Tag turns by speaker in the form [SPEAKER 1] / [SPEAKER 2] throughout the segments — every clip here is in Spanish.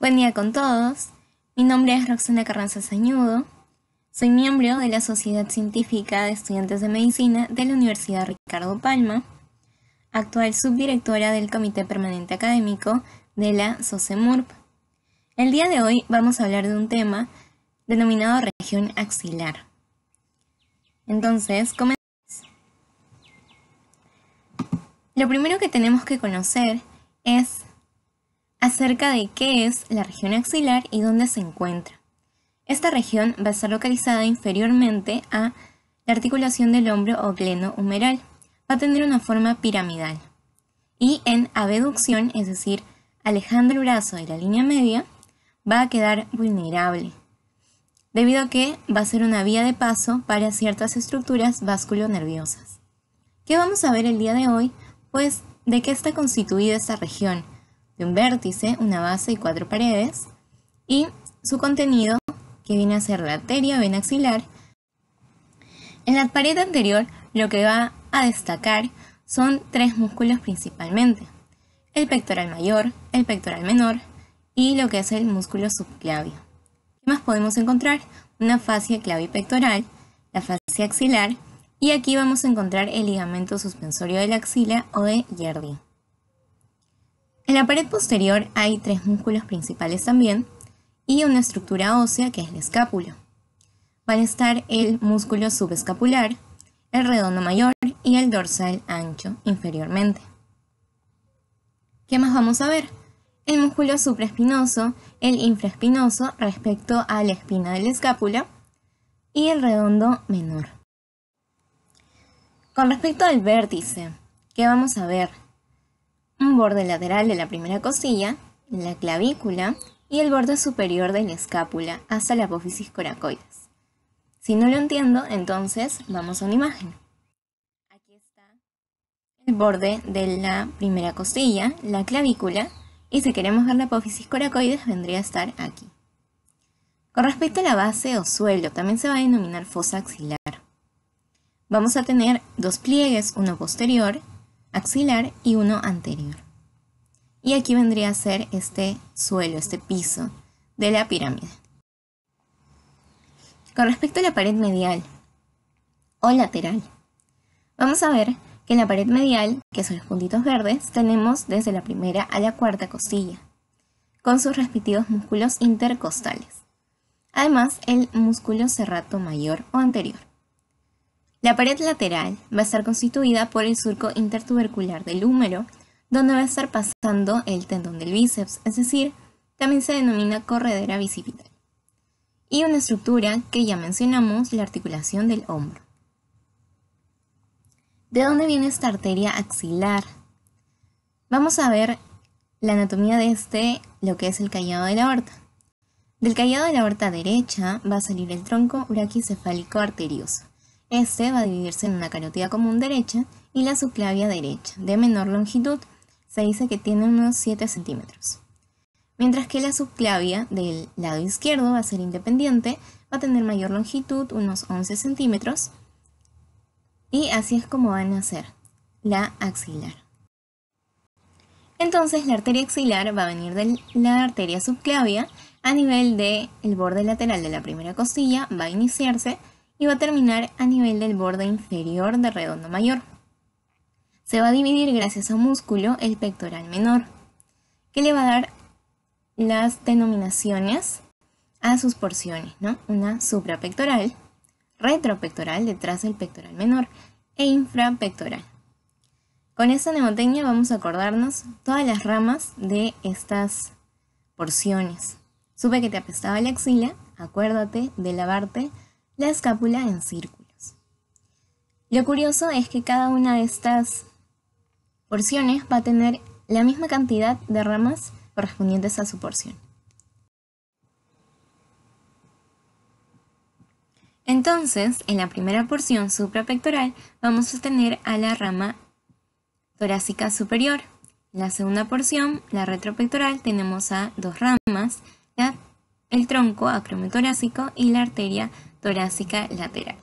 [SPEAKER 1] Buen día con todos. Mi nombre es Roxana Carranza Sañudo. Soy miembro de la Sociedad Científica de Estudiantes de Medicina de la Universidad Ricardo Palma, actual subdirectora del Comité Permanente Académico de la SOCEMURP. El día de hoy vamos a hablar de un tema denominado región axilar. Entonces, comenzamos. Lo primero que tenemos que conocer es acerca de qué es la región axilar y dónde se encuentra. Esta región va a estar localizada inferiormente a la articulación del hombro o gleno humeral. Va a tener una forma piramidal. Y en abducción, es decir, alejando el brazo de la línea media, va a quedar vulnerable, debido a que va a ser una vía de paso para ciertas estructuras vasculonerviosas. ¿Qué vamos a ver el día de hoy? Pues de qué está constituida esta región, de un vértice, una base y cuatro paredes, y su contenido, que viene a ser la arteria vena axilar. En la pared anterior lo que va a destacar son tres músculos principalmente, el pectoral mayor, el pectoral menor y lo que es el músculo subclavio. ¿Qué más podemos encontrar? Una fascia clavipectoral, la fascia axilar y aquí vamos a encontrar el ligamento suspensorio de la axila o de Yerdi. En la pared posterior hay tres músculos principales también y una estructura ósea que es la escápula. Van a estar el músculo subescapular, el redondo mayor y el dorsal ancho inferiormente. ¿Qué más vamos a ver? El músculo supraespinoso, el infraespinoso respecto a la espina de la escápula y el redondo menor. Con respecto al vértice, ¿qué vamos a ver? un borde lateral de la primera costilla, la clavícula y el borde superior de la escápula hasta la apófisis coracoides. Si no lo entiendo, entonces vamos a una imagen. Aquí está el borde de la primera costilla, la clavícula, y si queremos ver la apófisis coracoides vendría a estar aquí. Con respecto a la base o suelo, también se va a denominar fosa axilar. Vamos a tener dos pliegues, uno posterior axilar y uno anterior. Y aquí vendría a ser este suelo, este piso de la pirámide. Con respecto a la pared medial o lateral, vamos a ver que en la pared medial, que son los puntitos verdes, tenemos desde la primera a la cuarta costilla, con sus respectivos músculos intercostales. Además, el músculo serrato mayor o anterior. La pared lateral va a estar constituida por el surco intertubercular del húmero, donde va a estar pasando el tendón del bíceps, es decir, también se denomina corredera bicipital. Y una estructura que ya mencionamos, la articulación del hombro. ¿De dónde viene esta arteria axilar? Vamos a ver la anatomía de este, lo que es el callado de la aorta. Del callado de la aorta derecha va a salir el tronco uraquicefálico arterioso. Este va a dividirse en una carótida común derecha y la subclavia derecha, de menor longitud, se dice que tiene unos 7 centímetros. Mientras que la subclavia del lado izquierdo va a ser independiente, va a tener mayor longitud, unos 11 centímetros, y así es como van a nacer la axilar. Entonces la arteria axilar va a venir de la arteria subclavia a nivel del borde lateral de la primera costilla, va a iniciarse y va a terminar a nivel del borde inferior de redondo mayor. Se va a dividir gracias a un músculo el pectoral menor, que le va a dar las denominaciones a sus porciones, ¿no? Una suprapectoral, retropectoral detrás del pectoral menor e infrapectoral. Con esta neumotecnia vamos a acordarnos todas las ramas de estas porciones. Supe que te apestaba la axila, acuérdate de lavarte la escápula en círculos. Lo curioso es que cada una de estas porciones va a tener la misma cantidad de ramas correspondientes a su porción. Entonces, en la primera porción suprapectoral vamos a tener a la rama torácica superior. En la segunda porción, la retropectoral, tenemos a dos ramas, tronco torácico y la arteria torácica lateral.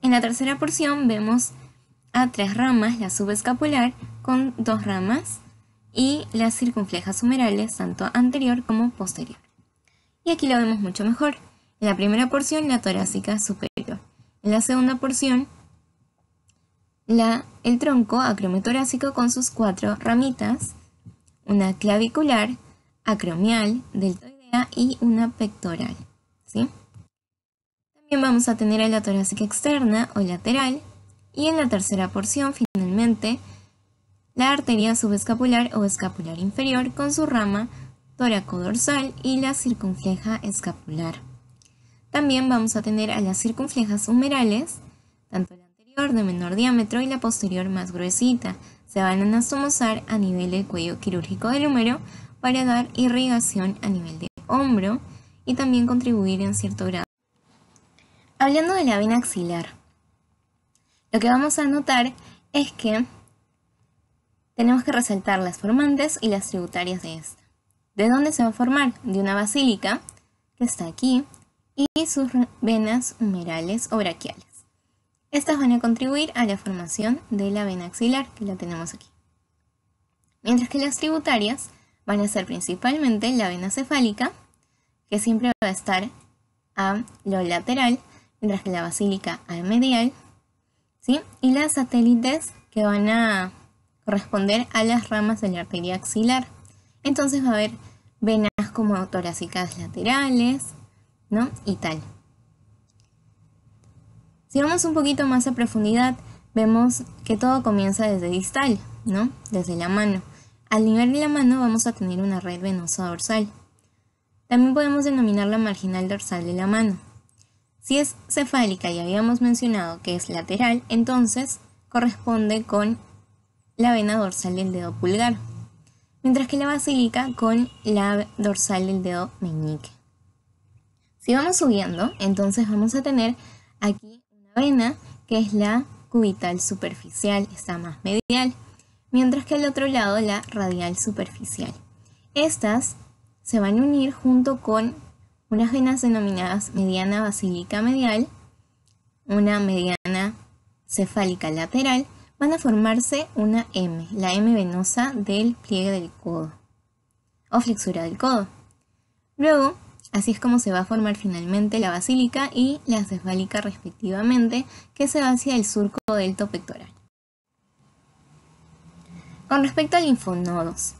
[SPEAKER 1] En la tercera porción vemos a tres ramas, la subescapular con dos ramas y las circunflejas humerales, tanto anterior como posterior. Y aquí lo vemos mucho mejor. En la primera porción, la torácica superior. En la segunda porción, la, el tronco acromiotorácico con sus cuatro ramitas, una clavicular, acromial, del y una pectoral. También vamos a tener a la torácica externa o lateral y en la tercera porción finalmente la arteria subescapular o escapular inferior con su rama toracodorsal y la circunfleja escapular. También vamos a tener a las circunflejas humerales, tanto la anterior de menor diámetro y la posterior más gruesita. Se van a anastomosar a nivel del cuello quirúrgico del húmero para dar irrigación a nivel de hombro y también contribuir en cierto grado. Hablando de la vena axilar, lo que vamos a notar es que tenemos que resaltar las formantes y las tributarias de esta. ¿De dónde se va a formar? De una basílica, que está aquí, y sus venas humerales o braquiales. Estas van a contribuir a la formación de la vena axilar, que la tenemos aquí. Mientras que las tributarias van a ser principalmente la vena cefálica, que siempre va a estar a lo lateral, mientras que la basílica al medial, ¿sí? Y las satélites que van a corresponder a las ramas de la arteria axilar. Entonces va a haber venas como torácicas laterales, ¿no? Y tal. Si vamos un poquito más a profundidad, vemos que todo comienza desde distal, ¿no? Desde la mano. Al nivel de la mano vamos a tener una red venosa dorsal. También podemos denominar la marginal dorsal de la mano. Si es cefálica y habíamos mencionado que es lateral, entonces corresponde con la vena dorsal del dedo pulgar, mientras que la basílica con la dorsal del dedo meñique. Si vamos subiendo, entonces vamos a tener aquí una vena que es la cubital superficial, está más medial, mientras que al otro lado la radial superficial. Estas se van a unir junto con unas venas denominadas mediana basílica medial, una mediana cefálica lateral, van a formarse una M, la M venosa del pliegue del codo o flexura del codo. Luego, así es como se va a formar finalmente la basílica y la cefálica respectivamente, que se va hacia el surco delto pectoral. Con respecto al linfonodos,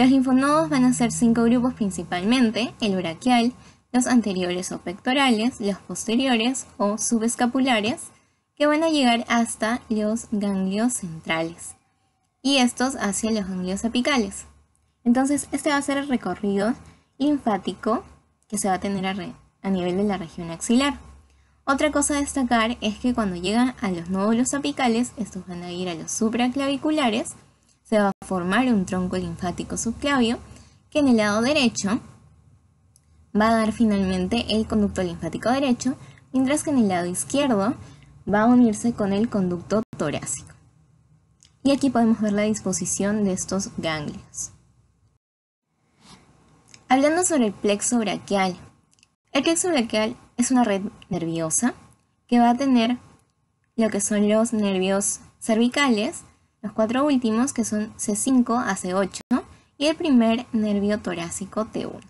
[SPEAKER 1] los linfonodos van a ser cinco grupos principalmente, el brachial, los anteriores o pectorales, los posteriores o subescapulares, que van a llegar hasta los ganglios centrales y estos hacia los ganglios apicales. Entonces, este va a ser el recorrido linfático que se va a tener a, a, nivel de la región axilar. Otra cosa a destacar es que cuando llegan a los nódulos apicales, estos van a ir a los supraclaviculares, se va a formar un tronco linfático subclavio que en el lado derecho va a dar finalmente el conducto linfático derecho, mientras que en el lado izquierdo va a unirse con el conducto torácico. Y aquí podemos ver la disposición de estos ganglios. Hablando sobre el plexo braquial. El plexo braquial es una red nerviosa que va a tener lo que son los nervios cervicales los cuatro últimos, que son C5 a C8, y el primer nervio torácico T1.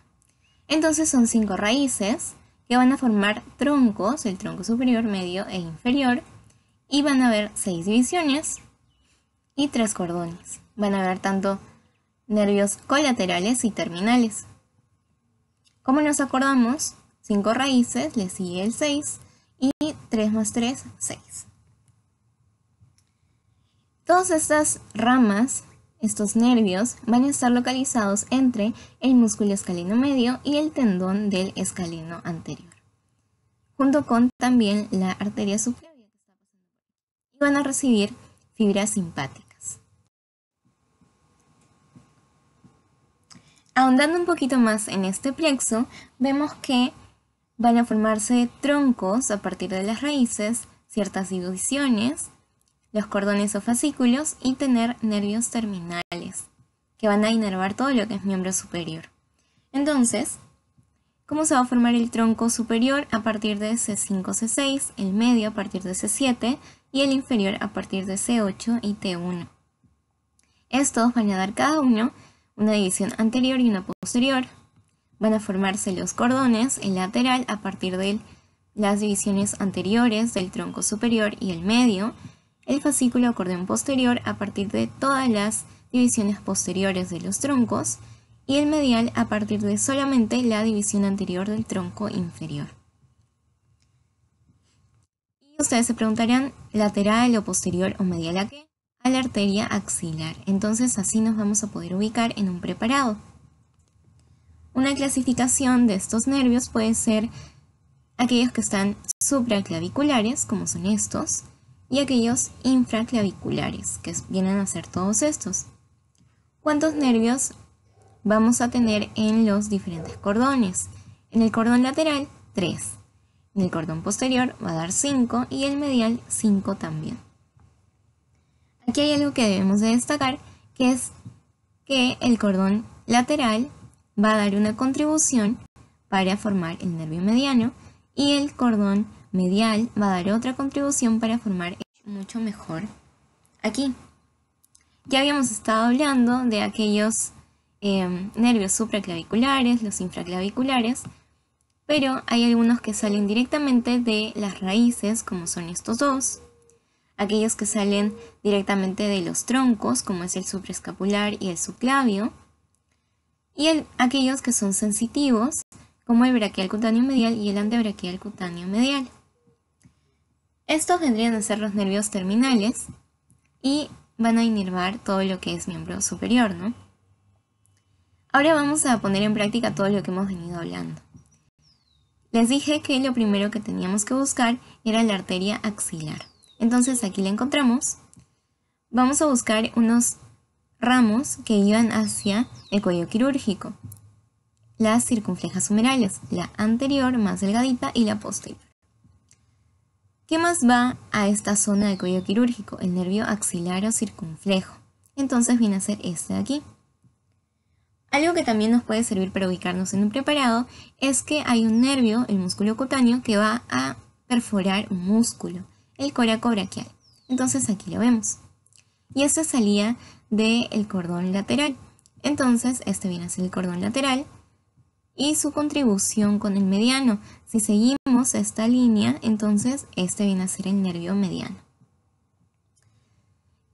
[SPEAKER 1] Entonces son cinco raíces que van a formar troncos, el tronco superior, medio e inferior, y van a haber seis divisiones y tres cordones. Van a haber tanto nervios colaterales y terminales. Como nos acordamos, cinco raíces, le sigue el 6 y 3 más 3, 6. Todas estas ramas, estos nervios, van a estar localizados entre el músculo escalino medio y el tendón del escalino anterior, junto con también la arteria subclavia Y van a recibir fibras simpáticas. Ahondando un poquito más en este plexo, vemos que van a formarse troncos a partir de las raíces, ciertas divisiones, los cordones o fascículos y tener nervios terminales, que van a inervar todo lo que es miembro superior. Entonces, ¿cómo se va a formar el tronco superior a partir de C5, C6, el medio a partir de C7 y el inferior a partir de C8 y T1? Estos van a dar cada uno una división anterior y una posterior. Van a formarse los cordones, el lateral a partir de las divisiones anteriores del tronco superior y el medio, el fascículo acordeón posterior a partir de todas las divisiones posteriores de los troncos y el medial a partir de solamente la división anterior del tronco inferior. Y ustedes se preguntarán, lateral o posterior o medial a qué? A la arteria axilar. Entonces así nos vamos a poder ubicar en un preparado. Una clasificación de estos nervios puede ser aquellos que están supraclaviculares, como son estos, y aquellos infraclaviculares, que vienen a ser todos estos. ¿Cuántos nervios vamos a tener en los diferentes cordones? En el cordón lateral, 3. En el cordón posterior va a dar 5 y el medial 5 también. Aquí hay algo que debemos de destacar, que es que el cordón lateral va a dar una contribución para formar el nervio mediano y el cordón medial va a dar otra contribución para formar mucho mejor aquí. Ya habíamos estado hablando de aquellos em, nervios supraclaviculares, los infraclaviculares, pero hay algunos que salen directamente de las raíces, como son estos dos, aquellos que salen directamente de los troncos, como es el supraescapular y el subclavio, y aquellos que son sensitivos, como el braquial cutáneo medial y el antebraquial cutáneo medial. Estos vendrían a ser los nervios terminales y van a inervar todo lo que es miembro superior, ¿no? Ahora vamos a poner en práctica todo lo que hemos venido hablando. Les dije que lo primero que teníamos que buscar era la arteria axilar. Entonces aquí la encontramos. Vamos a buscar unos ramos que iban hacia el cuello quirúrgico. Las circunflejas humerales, la anterior más delgadita y la posterior. ¿Qué más va a esta zona del cuello quirúrgico? El nervio axilar o circunflejo. Entonces viene a ser este de aquí. Algo que también nos puede servir para ubicarnos en un preparado es que hay un nervio, el músculo cutáneo, que va a perforar un músculo, el coraco brachial. Entonces aquí lo vemos. Y este salía del cordón lateral. Entonces este viene a ser el cordón lateral y su contribución con el mediano. Si seguimos esta línea, entonces este viene a ser el nervio mediano.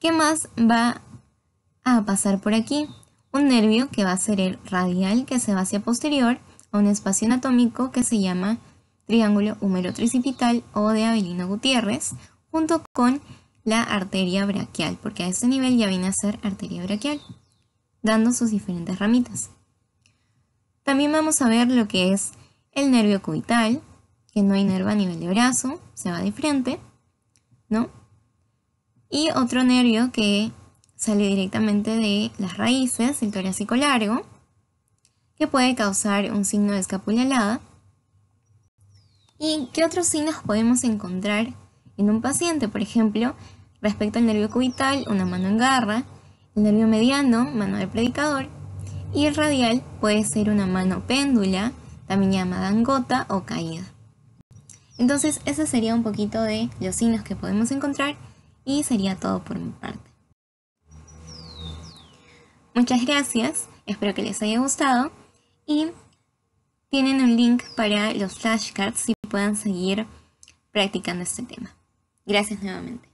[SPEAKER 1] ¿Qué más va a pasar por aquí? Un nervio que va a ser el radial que se va hacia posterior a un espacio anatómico que se llama triángulo húmero-tricipital o de Avelino Gutiérrez, junto con la arteria braquial, porque a este nivel ya viene a ser arteria braquial, dando sus diferentes ramitas. También vamos a ver lo que es el nervio cubital, que no hay inerva a nivel de brazo, se va de frente, ¿no? Y otro nervio que sale directamente de las raíces, el torácico largo, que puede causar un signo de escápula alada. ¿Y qué otros signos podemos encontrar en un paciente? Por ejemplo, respecto al nervio cubital, una mano en garra, el nervio mediano, mano de predicador, y el radial puede ser una mano péndula, también llamada angota o caída. Entonces, ese sería un poquito de los signos que podemos encontrar y sería todo por mi parte. Muchas gracias, espero que les haya gustado y tienen un link para los flashcards si puedan seguir practicando este tema. Gracias nuevamente.